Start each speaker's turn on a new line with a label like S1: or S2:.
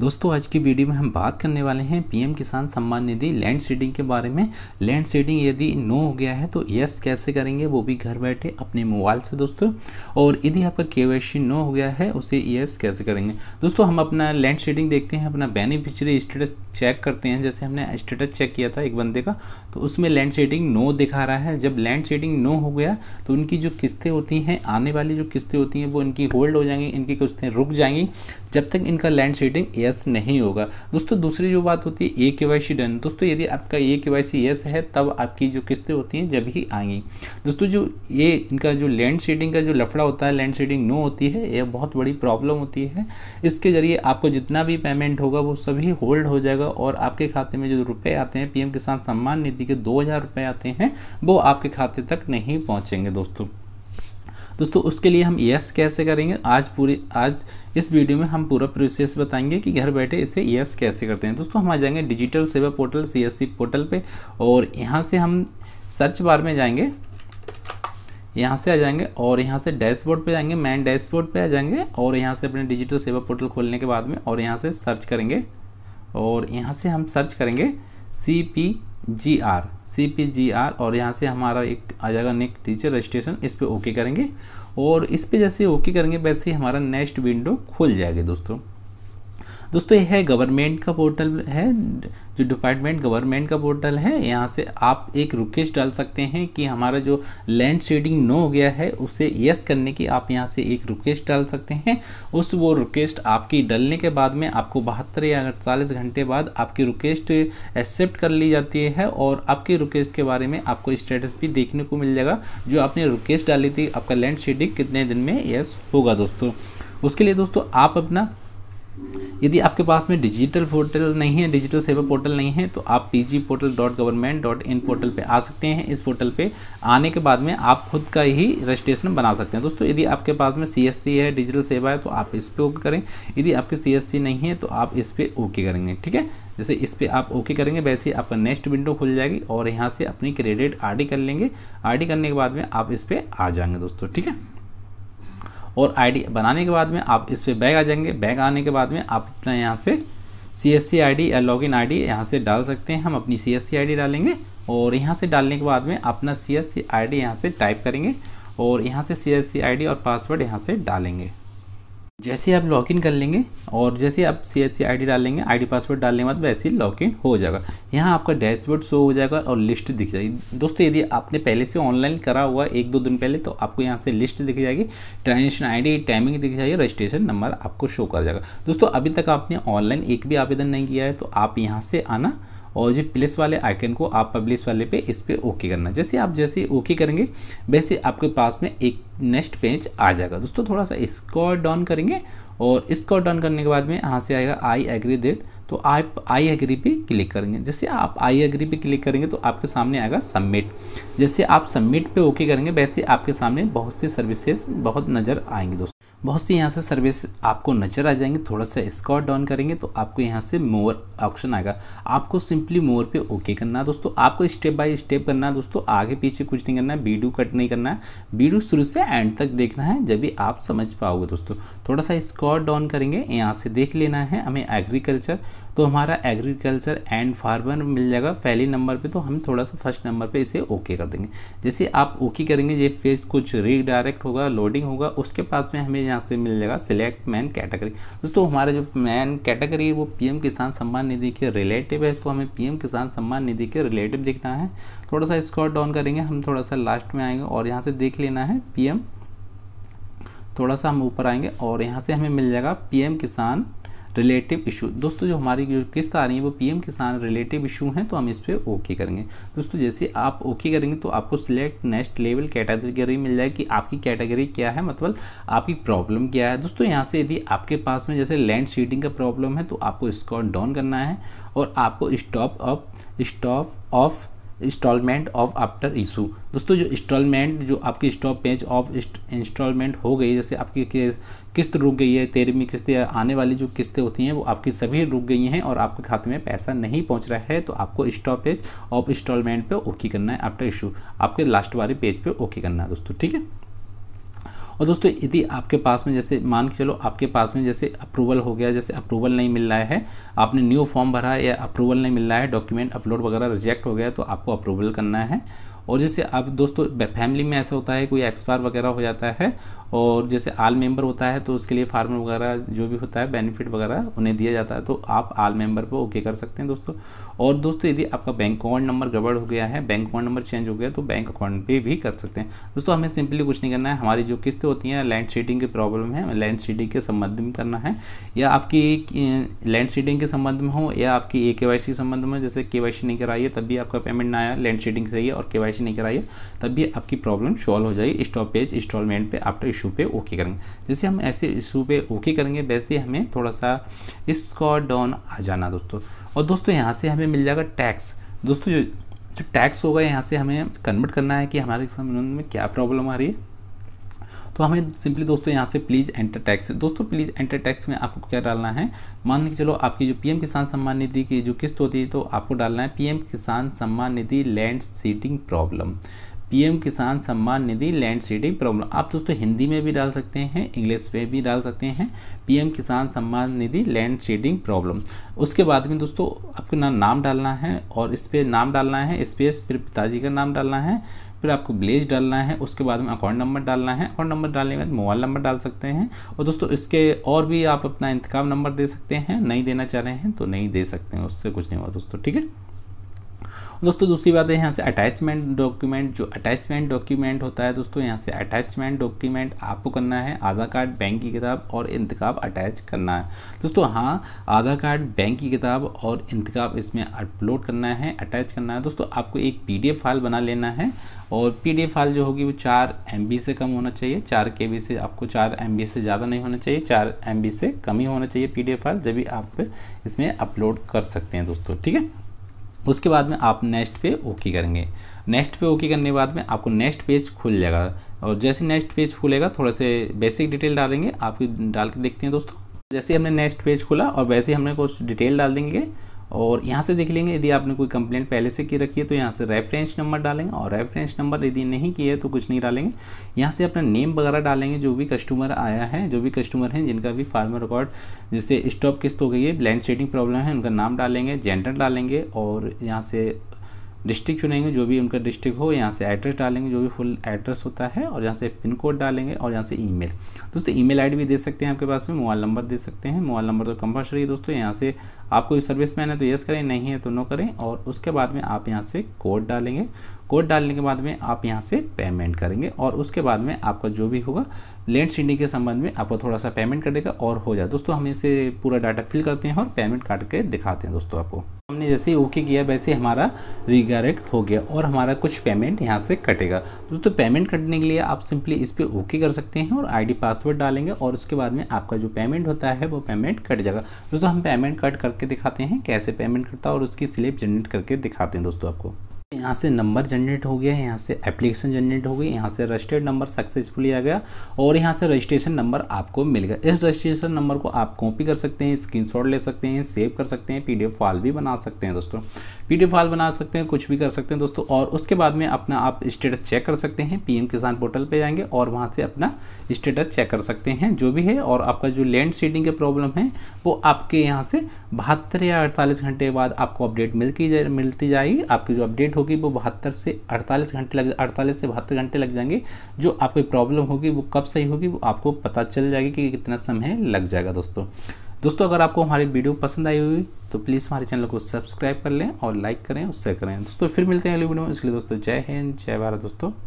S1: दोस्तों आज की वीडियो में हम बात करने वाले हैं PM Kisan Samman Nidhi land seeding के बारे में लैंड सीडिंग यदि नो हो गया है तो यस कैसे करेंगे वो भी घर बैठे अपने मोबाइल से दोस्तों और यदि आपका के नो हो गया है उसे यस कैसे करेंगे दोस्तों हम अपना लैंड सीडिंग देखते हैं अपना बेनिफिशरी स्टेटस चेक करते हैं जैसे हमने स्टेटस चेक किया था एक बंदे का तो उसमें लैंड सीडिंग नो दिखा रहा है जब लैंड सीडिंग नो हो गया तो उनकी जो किस्तें होती हैं आने वाली जो किस्तें होती हैं वो इनकी होल्ड हो जाएंगी इनकी किस्तें रुक जाएंगी जब तक इनका लैंड शेडिंग यस नहीं होगा दोस्तों दूसरी जो बात होती है ए के वाई सी डन दोस्तों यदि आपका ए के वाई सी यस है तब आपकी जो किस्तें होती हैं जब ही आएंगी दोस्तों जो ये इनका जो लैंड शेडिंग का जो लफड़ा होता है लैंड शेडिंग नो होती है यह बहुत बड़ी प्रॉब्लम होती है इसके ज़रिए आपको जितना भी पेमेंट होगा वो सभी होल्ड हो जाएगा और आपके खाते में जो रुपये आते हैं पी किसान सम्मान निधि के दो हज़ार रुपये आते हैं वो आपके खाते तक नहीं पहुँचेंगे दोस्तों दोस्तों उसके लिए हम यस कैसे करेंगे आज पूरी आज इस वीडियो में हम पूरा प्रोसेस बताएंगे कि घर बैठे इसे यस कैसे करते हैं दोस्तों हम आ जाएंगे डिजिटल सेवा पोर्टल सी पोर्टल पर और यहाँ से हम सर्च बार में जाएंगे यहाँ से आ जाएंगे और यहाँ से डैशबोर्ड पे जाएंगे मैन डैशबोर्ड पे आ जाएंगे और यहाँ से अपने डिजिटल सेवा पोर्टल खोलने के बाद में और यहाँ से सर्च करेंगे और यहाँ से हम सर्च करेंगे C P G R C P G R और यहाँ से हमारा एक आ जाएगा नेक्स्ट टीचर रजिस्ट्रेशन इस पर ओके करेंगे और इस पर जैसे ओके करेंगे वैसे ही हमारा नेक्स्ट विंडो खुल जाएगा दोस्तों दोस्तों यह है गवर्नमेंट का पोर्टल है जो डिपार्टमेंट गवर्नमेंट का पोर्टल है यहाँ से आप एक रिक्वेस्ट डाल सकते हैं कि हमारा जो लैंड शेडिंग नो हो गया है उसे यस करने की आप यहाँ से एक रिक्वेस्ट डाल सकते हैं उस वो रिक्वेस्ट आपकी डलने के बाद में आपको बहत्तर या अड़तालीस घंटे बाद आपकी रिक्वेस्ट एक्सेप्ट कर ली जाती है और आपकी रिक्वेस्ट के बारे में आपको स्टेटस भी देखने को मिल जाएगा जो आपने रिक्वेस्ट डाली थी आपका लैंड शेडिंग कितने दिन में यस होगा दोस्तों उसके लिए दोस्तों आप अपना यदि आपके पास में डिजिटल पोर्टल नहीं है डिजिटल सेवा पोर्टल नहीं है तो आप P portal dot government dot in portal पर आ सकते हैं इस पोर्टल पे आने के बाद में आप खुद का ही रजिस्ट्रेशन बना सकते हैं दोस्तों यदि आपके पास में सी है डिजिटल सेवा है तो आप इस पर ओके करें यदि आपके सी नहीं है तो आप इस पर ओके करेंगे ठीक है जैसे इस पर आप ओके करेंगे वैसे ही आपका नेक्स्ट विंडो खुल जाएगी और यहाँ से अपनी क्रेडिट आर कर लेंगे आर करने के बाद में आप इस पर आ जाएंगे दोस्तों ठीक है और आईडी बनाने के बाद में आप इस पर बैग आ जाएंगे बैग आने के बाद में आप अपना यहाँ से C S C I D या लॉग इन आई डी यहाँ से डाल सकते हैं हम अपनी सी एस सी आई डी डालेंगे और यहाँ से डालने के बाद में अपना सी एस सी आई डी यहाँ से टाइप करेंगे और यहाँ से C S C I D और पासवर्ड यहाँ से डालेंगे जैसे आप लॉगिन कर लेंगे और जैसे आप C H C I D डालेंगे आई डी पासवर्ड डालने के बाद वैसे ही लॉगिन हो जाएगा यहाँ आपका डैशबोर्ड शो हो जाएगा और लिस्ट दिख जाएगी दोस्तों यदि आपने पहले से ऑनलाइन करा हुआ एक दो दिन पहले तो आपको यहाँ से लिस्ट दिख जाएगी ट्रांजेक्शन आई डी टाइमिंग दिख जाएगी रजिस्ट्रेशन नंबर आपको शो कर जाएगा दोस्तों अभी तक आपने ऑनलाइन एक भी आवेदन नहीं किया है तो आप यहाँ से आना और ये प्लस वाले आइकन को आप पब्लिश वाले पे इस पर ओके करना जैसे आप जैसे ओके करेंगे वैसे आपके पास में एक नेक्स्ट पेज आ जाएगा दोस्तों थोड़ा सा स्कॉट डाउन करेंगे और स्कॉट डाउन करने के बाद में यहाँ से आएगा आई एग्री डेट तो आप आई एग्री पे क्लिक करेंगे जैसे आप आई एग्री पे क्लिक करेंगे तो आपके सामने आएगा सबमिट जैसे आप सबमिट पे ओके करेंगे वैसे आपके सामने बहुत सी सर्विसेज बहुत नज़र आएंगे दोस्तों बहुत सी यहाँ से सर्विस आपको नज़र आ जाएंगे थोड़ा सा स्कॉट डाउन करेंगे तो आपको यहाँ से मोर ऑप्शन आएगा आपको सिंपली मोर पे ओके करना है दोस्तों आपको स्टेप बाय स्टेप करना है दोस्तों आगे पीछे कुछ नहीं करना है वीडियो कट नहीं करना है वीडियो शुरू से एंड तक देखना है जब भी आप समझ पाओगे दोस्तों थोड़ा सा स्कॉट डाउन करेंगे यहाँ से देख लेना है हमें एग्रीकल्चर तो हमारा एग्रीकल्चर एंड फार्मर मिल जाएगा पहले नंबर पे तो हम थोड़ा सा फर्स्ट नंबर पे इसे ओके कर देंगे जैसे आप ओके करेंगे ये फेज कुछ रीडायरेक्ट होगा लोडिंग होगा उसके पास में हमें यहाँ से मिल जाएगा सिलेक्ट मैन कैटेगरी दोस्तों हमारे जो मैन कैटेगरी है वो पीएम किसान सम्मान निधि के रिलेटिव है तो हमें पीएम किसान सम्मान निधि के रिलेटिव देखना है थोड़ा सा स्कॉट डाउन करेंगे हम थोड़ा सा लास्ट में आएंगे और यहाँ से देख लेना है पी थोड़ा सा हम ऊपर आएंगे और यहाँ से हमें मिल जाएगा पी किसान रिलेटिव इशू दोस्तों जो हमारी जो किस्त आ रही है वो पीएम किसान रिलेटिव इशू हैं तो हम इस पर ओके करेंगे दोस्तों जैसे आप ओके करेंगे तो आपको सिलेक्ट नेक्स्ट लेवल कैटेगरी मिल जाएगी कि आपकी कैटेगरी क्या है मतलब आपकी प्रॉब्लम क्या है दोस्तों यहाँ से यदि आपके पास में जैसे लैंड सीडिंग का प्रॉब्लम है तो आपको इसको डाउन करना है और आपको stop of stop of instalment of after issue दोस्तों जो इंस्टॉलमेंट जो आपकी पेज ऑफ इंस्टॉलमेंट हो गई जैसे आपकी किस्त रुक गई है तेरहवीं किस्त या आने वाली जो किस्तें होती हैं वो आपकी सभी रुक गई हैं और आपके खाते में पैसा नहीं पहुंच रहा है तो आपको स्टॉपेज ऑफ इंस्टॉलमेंट पे ओके करना है आफ्टर इशू आपके लास्ट वाले पेज पे ओके करना है दोस्तों ठीक है और दोस्तों यदि आपके पास में जैसे मान के चलो आपके पास में जैसे अप्रूवल हो गया जैसे अप्रूवल नहीं मिल रहा है आपने न्यू फॉर्म भरा या अप्रूवल नहीं मिल रहा है डॉक्यूमेंट अपलोड वगैरह रिजेक्ट हो गया तो आपको अप्रूवल करना है और जैसे आप दोस्तों फैमिली में ऐसा होता है कोई एक्सपायर वगैरह हो जाता है और जैसे आल मेंबर होता है तो उसके लिए फार्मर वगैरह जो भी होता है बेनिफिट वगैरह उन्हें दिया जाता है तो आप आल मेंबर पर ओके कर सकते हैं दोस्तों और दोस्तों यदि आपका बैंक अकाउंट नंबर गड़बड़ हो गया है बैंक अकाउंट नंबर चेंज हो गया तो बैंक अकाउंट पर भी कर सकते हैं दोस्तों हमें सिंपली कुछ नहीं करना है हमारी जो किस्तें होती हैं लैंड सीडिंग की प्रॉब्लम है लैंड सीडिंग के संबंध में करना है या आपकी लैंड सीडिंग के संबंध में हो या आपकी ए के संबंध में जैसे के नहीं कराइए तब भी आपका पेमेंट ना आया लैंड सीडिंग सही है और के नहीं कराइए तब भी आपकी प्रॉब्लम सॉल्व हो जाएगी स्टॉपेज इंस्टॉलमेंट पर आफ्टर इशू पे ओके करेंगे जैसे हम ऐसे इशू पे ओके करेंगे वैसे हमें थोड़ा सा इसका डाउन आ जाना दोस्तों और दोस्तों यहाँ से हमें मिल जाएगा टैक्स दोस्तों जो जो टैक्स होगा यहाँ से हमें कन्वर्ट करना है कि हमारे संबंध में क्या प्रॉब्लम आ रही है तो हमें सिंपली दोस्तों यहाँ से प्लीज़ एंटर टैक्स दोस्तों प्लीज़ एंटर टैक्स में आपको क्या डालना है मान के चलो आपकी जो पीएम किसान सम्मान निधि की जो किस्त होती है तो आपको डालना है PM Kisan Samman Nidhi land seeding problem PM Kisan Samman Nidhi land seeding problem आप दोस्तों हिंदी में भी डाल सकते हैं इंग्लिश में भी डाल सकते हैं PM Kisan Samman Nidhi land seeding problem उसके बाद में दोस्तों आपको ना नाम डालना है और इस पर नाम डालना है स्पेस फिर पिताजी का नाम डालना है फिर आपको ब्लेज डालना है उसके बाद में अकाउंट नंबर डालना है अकाउंट नंबर डालने के बाद मोबाइल नंबर डाल सकते हैं और दोस्तों इसके और भी आप अपना इंतकाम नंबर दे सकते हैं नहीं देना चाह रहे हैं तो नहीं दे सकते हैं उससे कुछ नहीं हुआ दोस्तों ठीक है दोस्तों दूसरी बात है यहाँ से अटैचमेंट डॉक्यूमेंट जो अटैचमेंट डॉक्यूमेंट होता है दोस्तों यहाँ से अटैचमेंट डॉक्यूमेंट आपको करना है आधार कार्ड बैंक की किताब और इंतकाब अटैच करना है दोस्तों हाँ आधार कार्ड बैंक की किताब और इंतकाब इसमें अपलोड करना है अटैच करना है दोस्तों आपको एक पी फाइल बना लेना है और पी फाइल जो होगी वो चार एम से कम होना चाहिए चार के से आपको चार एम से ज़्यादा नहीं होना चाहिए चार एम से कम ही होना चाहिए पी फाइल जब भी आप इसमें अपलोड कर सकते हैं दोस्तों ठीक है उसके बाद में आप नेक्स्ट पे ओके करेंगे नेक्स्ट पे ओके करने के बाद में आपको नेक्स्ट पेज खुल जाएगा और जैसे नेक्स्ट पेज खुलेगा थोड़ा से बेसिक डिटेल डालेंगे आप डाल के देखते हैं दोस्तों जैसे हमने नेक्स्ट पेज खुला और वैसे हमने कुछ डिटेल डाल देंगे और यहाँ से देख लेंगे यदि आपने कोई कंप्लेंट पहले से की रखी है तो यहाँ से रेफरेंस नंबर डालेंगे और रेफरेंस नंबर यदि नहीं किया है तो कुछ नहीं डालेंगे यहाँ से अपना नेम वगैरह डालेंगे जो भी कस्टमर आया है जो भी कस्टमर हैं जिनका भी फार्मर रिकॉर्ड जिससे स्टॉप किस्त हो गई है ब्लैंड शेडिंग प्रॉब्लम है उनका नाम डालेंगे जेंडर डालेंगे और यहाँ से डिस्ट्रिक्ट चुनेंगे जो भी उनका डिस्ट्रिक्ट हो यहाँ से एड्रेस डालेंगे जो भी फुल एड्रेस होता है और यहाँ से पिन कोड डालेंगे और यहाँ से ईमेल दोस्तों ईमेल आईडी भी दे सकते हैं आपके पास में मोबाइल नंबर दे सकते हैं मोबाइल नंबर तो कंपल्सरी है दोस्तों यहाँ से आपको सर्विस मैन है तो येस करें नहीं है तो नो करें और उसके बाद में आप यहाँ से कोड डालेंगे कोड डालने के बाद में आप यहाँ से पेमेंट करेंगे और उसके बाद में आपका जो भी होगा लेंड सीडी के संबंध में आपको थोड़ा सा पेमेंट कर देगा और हो जाए दोस्तों हम इसे पूरा डाटा फिल करते हैं और पेमेंट काट के दिखाते हैं दोस्तों आपको हमने जैसे ओके किया वैसे हमारा रिडायरेक्ट हो गया और हमारा कुछ पेमेंट यहाँ से कटेगा दोस्तों पेमेंट कटने के लिए आप सिंपली इस पर ओके कर सकते हैं और आई पासवर्ड डालेंगे और उसके बाद में आपका जो पेमेंट होता है वो पेमेंट कट जाएगा दोस्तों हम पेमेंट कट करके दिखाते हैं कैसे पेमेंट करता है और उसकी स्लिप जनरेट करके दिखाते हैं दोस्तों आपको यहाँ से नंबर जनरेट हो गया यहाँ से एप्लीकेशन जनरेट हो गई यहाँ से रजिस्टर्ड नंबर सक्सेसफुली आ गया और यहाँ से रजिस्ट्रेशन नंबर आपको मिल गया इस रजिस्ट्रेशन नंबर को आप कॉपी कर सकते हैं स्क्रीनशॉट ले सकते हैं सेव कर सकते हैं पीडीएफ फाइल भी बना सकते हैं दोस्तों पीडीएफ फाइल बना सकते हैं कुछ भी कर सकते हैं दोस्तों और उसके बाद में अपना आप स्टेटस चेक कर सकते हैं पीएम किसान पोर्टल पर जाएंगे और वहाँ से अपना स्टेटस चेक कर सकते हैं जो भी है और आपका जो लैंड सीडिंग के प्रॉब्लम है वो आपके यहाँ से बहत्तर या अड़तालीस घंटे बाद आपको अपडेट मिलती मिलती जाएगी आपकी जो अपडेट हो होगी वो बहत्तर से 48 घंटे लग 48 से बहत्तर घंटे लग जाएंगे जो आपकी प्रॉब्लम होगी वो कब सही होगी वो आपको पता चल जाएगी कि कितना समय लग जाएगा दोस्तों दोस्तों अगर आपको हमारी वीडियो पसंद आई हुई तो प्लीज़ हमारे चैनल को सब्सक्राइब कर लें और लाइक करें और शेयर करें दोस्तों फिर मिलते हैं अगली वीडियो में इसलिए दोस्तों जय हिंद जय भारत दोस्तों